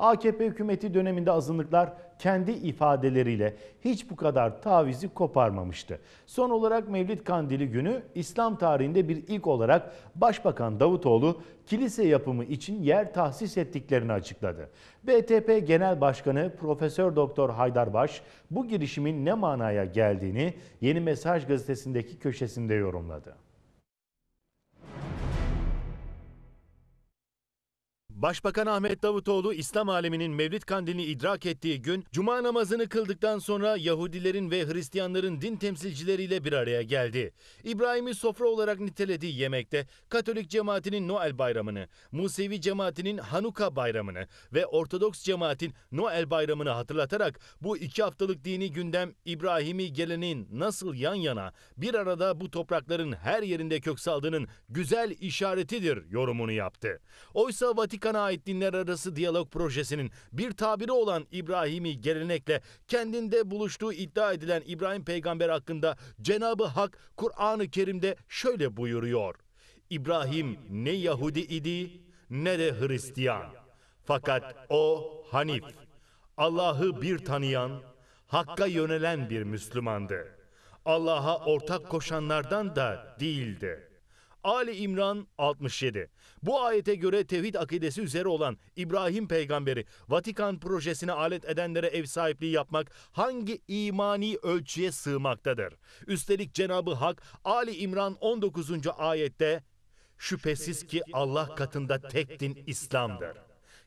AKP hükümeti döneminde azınlıklar kendi ifadeleriyle hiç bu kadar tavizi koparmamıştı. Son olarak Mevlid Kandili günü İslam tarihinde bir ilk olarak Başbakan Davutoğlu kilise yapımı için yer tahsis ettiklerini açıkladı. BTP Genel Başkanı Profesör Doktor Haydar Baş bu girişimin ne manaya geldiğini Yeni Mesaj gazetesindeki köşesinde yorumladı. Başbakan Ahmet Davutoğlu İslam aleminin Mevlid Kandili'ni idrak ettiği gün cuma namazını kıldıktan sonra Yahudilerin ve Hristiyanların din temsilcileriyle bir araya geldi. İbrahim'i sofra olarak nitelediği yemekte Katolik cemaatinin Noel bayramını, Musevi cemaatinin Hanuka bayramını ve Ortodoks cemaatin Noel bayramını hatırlatarak bu iki haftalık dini gündem İbrahim'i gelenin nasıl yan yana bir arada bu toprakların her yerinde kök saldığının güzel işaretidir yorumunu yaptı. Oysa Vatikan Balkan'a ait dinler arası diyalog projesinin bir tabiri olan İbrahim'i gelenekle kendinde buluştuğu iddia edilen İbrahim peygamber hakkında Cenabı Hak Kur'an-ı Kerim'de şöyle buyuruyor. İbrahim ne Yahudi idi ne de Hristiyan. Fakat o Hanif, Allah'ı bir tanıyan, Hakk'a yönelen bir Müslümandı. Allah'a ortak koşanlardan da değildi. Ali İmran 67. Bu ayete göre tevhid akidesi üzere olan İbrahim peygamberi Vatikan projesine alet edenlere ev sahipliği yapmak hangi imani ölçüye sığmaktadır? Üstelik Cenabı Hak Ali İmran 19. ayette şüphesiz ki Allah katında tek din İslam'dır.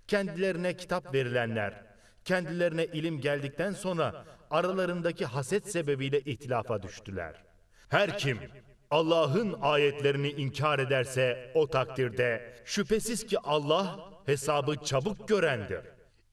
Kendilerine kitap verilenler kendilerine ilim geldikten sonra aralarındaki haset sebebiyle ihtilafa düştüler. Her kim Allah'ın ayetlerini inkar ederse o takdirde şüphesiz ki Allah hesabı çabuk görendir.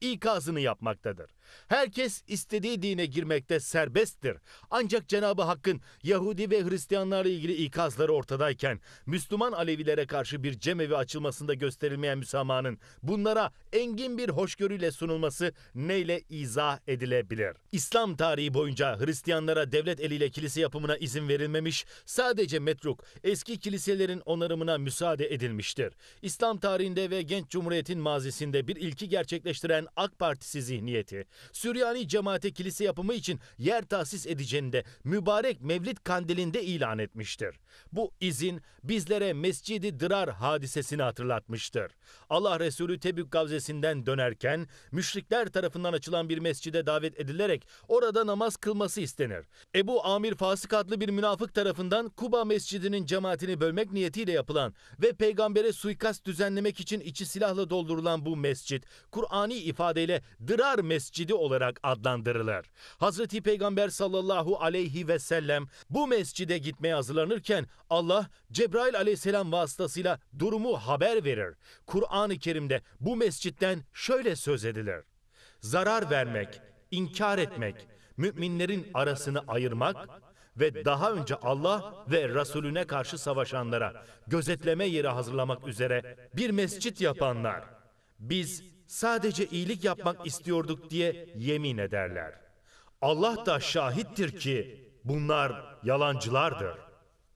İkazını yapmaktadır. Herkes istediği dine girmekte serbesttir. Ancak Cenabı Hakk'ın Yahudi ve Hristiyanlarla ilgili ikazları ortadayken Müslüman Alevilere karşı bir cemevi açılmasında gösterilmeyen müsamahanın bunlara engin bir hoşgörüyle sunulması neyle izah edilebilir? İslam tarihi boyunca Hristiyanlara devlet eliyle kilise yapımına izin verilmemiş, sadece metruk, eski kiliselerin onarımına müsaade edilmiştir. İslam tarihinde ve genç cumhuriyetin mazisinde bir ilki gerçekleştiren AK Partisi zihniyeti, Süryani cemaate kilise yapımı için yer tahsis edeceğini de mübarek Mevlid kandilinde ilan etmiştir. Bu izin bizlere Mescidi Dırar hadisesini hatırlatmıştır. Allah Resulü Tebük Gavzesi'nden dönerken müşrikler tarafından açılan bir mescide davet edilerek orada namaz kılması istenir. Ebu Amir Fasık adlı bir münafık tarafından Kuba Mescidi'nin cemaatini bölmek niyetiyle yapılan ve peygambere suikast düzenlemek için içi silahla doldurulan bu mescit, Kur'ani ifadeyle Dırar Mescidi Mescidi olarak adlandırılır. Hazreti Peygamber sallallahu aleyhi ve sellem bu mescide gitmeye hazırlanırken Allah Cebrail aleyhisselam vasıtasıyla durumu haber verir. Kur'an-ı Kerim'de bu mescitten şöyle söz edilir. Zarar vermek, inkar etmek, müminlerin arasını ayırmak ve daha önce Allah ve Resulüne karşı savaşanlara gözetleme yeri hazırlamak üzere bir mescit yapanlar. Biz sadece iyilik yapmak istiyorduk diye yemin ederler. Allah da şahittir ki bunlar yalancılardır.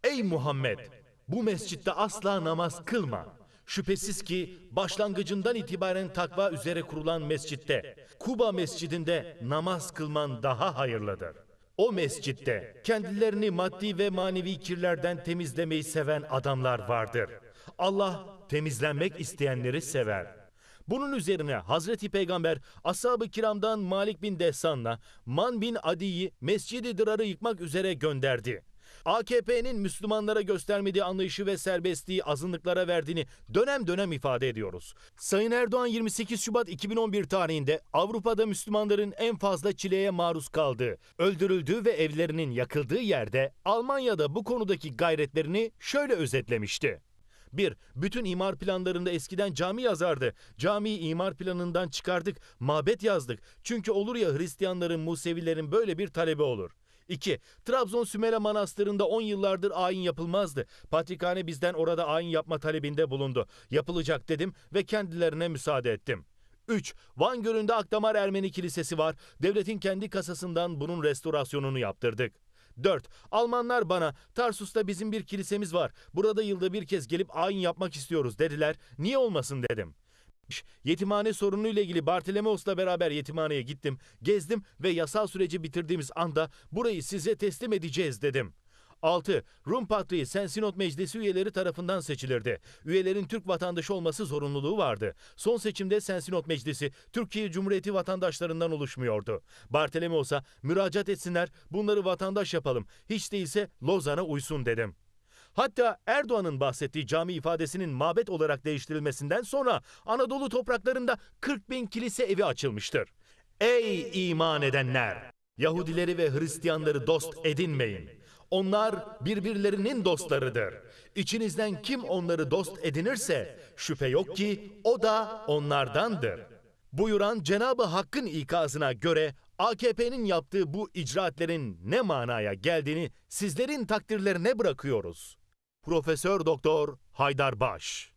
Ey Muhammed! Bu mescitte asla namaz kılma. Şüphesiz ki başlangıcından itibaren takva üzere kurulan mescitte, Kuba mescidinde namaz kılman daha hayırlıdır. O mescitte kendilerini maddi ve manevi kirlerden temizlemeyi seven adamlar vardır. Allah temizlenmek isteyenleri sever.'' Bunun üzerine Hazreti Peygamber ashab-ı kiramdan Malik bin Desan'la Man bin Adi'yi Mescid-i Dırar'ı yıkmak üzere gönderdi. AKP'nin Müslümanlara göstermediği anlayışı ve serbestliği azınlıklara verdiğini dönem dönem ifade ediyoruz. Sayın Erdoğan 28 Şubat 2011 tarihinde Avrupa'da Müslümanların en fazla çileye maruz kaldığı, öldürüldüğü ve evlerinin yakıldığı yerde Almanya'da bu konudaki gayretlerini şöyle özetlemişti. 1. Bütün imar planlarında eskiden cami yazardı. Camiyi imar planından çıkardık, mabet yazdık. Çünkü olur ya Hristiyanların, Musevilerin böyle bir talebi olur. 2. Trabzon Sümela Manastırı'nda 10 yıllardır ayin yapılmazdı. Patrikhane bizden orada ayin yapma talebinde bulundu. Yapılacak dedim ve kendilerine müsaade ettim. 3. Van Gölü'nde Akdamar Ermeni Kilisesi var. Devletin kendi kasasından bunun restorasyonunu yaptırdık. 4. Almanlar bana Tarsus'ta bizim bir kilisemiz var. Burada yılda bir kez gelip ayin yapmak istiyoruz dediler. Niye olmasın dedim. Yetimhane sorunuyla ilgili Bartolomeos'la beraber yetimhaneye gittim, gezdim ve yasal süreci bitirdiğimiz anda burayı size teslim edeceğiz dedim.'' 6. Rum Patriği Sensinot Meclisi üyeleri tarafından seçilirdi. Üyelerin Türk vatandaşı olması zorunluluğu vardı. Son seçimde Sensinot Meclisi Türkiye Cumhuriyeti vatandaşlarından oluşmuyordu. olsa müracaat etsinler, bunları vatandaş yapalım. Hiç değilse Lozan'a uysun dedim. Hatta Erdoğan'ın bahsettiği cami ifadesinin mabet olarak değiştirilmesinden sonra Anadolu topraklarında 40 bin kilise evi açılmıştır. Ey iman edenler! Yahudileri ve Hristiyanları dost edinmeyin. Onlar birbirlerinin dostlarıdır. İçinizden kim onları dost edinirse şüphe yok ki o da onlardandır. Buyuran Cenabı Hakk'ın ikazına göre AKP'nin yaptığı bu icraatlerin ne manaya geldiğini sizlerin takdirlerine bırakıyoruz. Profesör Doktor Haydar Baş